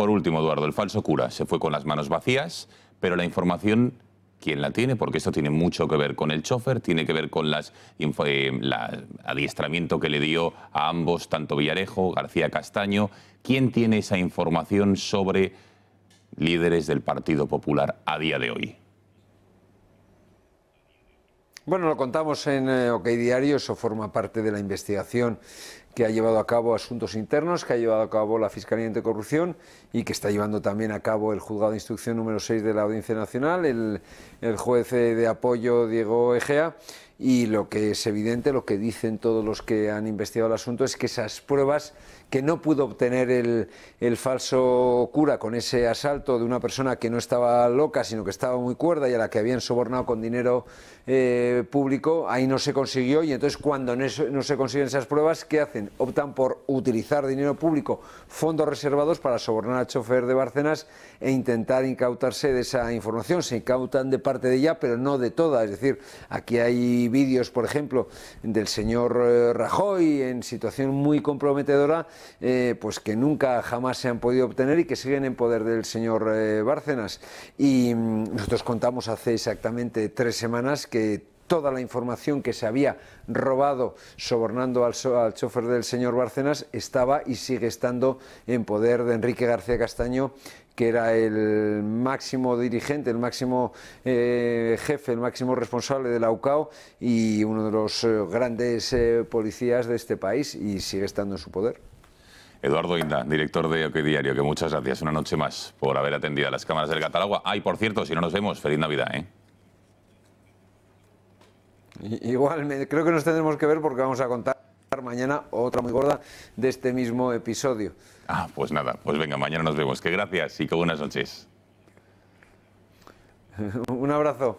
Por último, Eduardo, el falso cura se fue con las manos vacías, pero la información quién la tiene, porque esto tiene mucho que ver con el chofer, tiene que ver con las eh, adiestramiento que le dio a ambos, tanto Villarejo, García Castaño. ¿Quién tiene esa información sobre líderes del Partido Popular a día de hoy? Bueno, lo contamos en OK Diario, eso forma parte de la investigación que ha llevado a cabo asuntos internos, que ha llevado a cabo la Fiscalía corrupción y que está llevando también a cabo el juzgado de instrucción número 6 de la Audiencia Nacional, el, juez de apoyo Diego Egea y lo que es evidente, lo que dicen todos los que han investigado el asunto, es que esas pruebas que no pudo obtener el, falso cura con ese asalto de una persona que no estaba loca, sino que estaba muy cuerda y a la que habían sobornado con dinero eh, público, ahí no se consiguió y entonces cuando no, se consiguen esas pruebas, ¿qué hacen? Optan por utilizar dinero público, fondos reservados para sobornar al chofer de Barcenas e intentar incautarse de esa información. Se incautan de parte de ella, pero no de toda, es decir, aquí hay vídeos, por ejemplo, del señor eh, Rajoy en situación muy comprometedora, eh, pues que nunca jamás se han podido obtener y que siguen en poder del señor eh, Bárcenas. Y mm, nosotros contamos hace exactamente tres semanas que toda la información que se había robado sobornando al, chofer del señor Barcenas estaba y sigue estando en poder de Enrique García Castaño que era el máximo dirigente, el máximo eh, jefe, el máximo responsable de la UCAO y uno de los eh, grandes eh, policías de este país y sigue estando en su poder. Eduardo Inda, director de OK Diario, que muchas gracias una noche más por haber atendido a las cámaras del Catalagua. Ay, por cierto, si no nos vemos, feliz Navidad. Igualmente, creo que nos tendremos que ver porque vamos a contar mañana otra muy gorda de este mismo episodio. Ah, pues nada, pues venga, mañana nos vemos. Que gracias y que buenas noches. Un abrazo.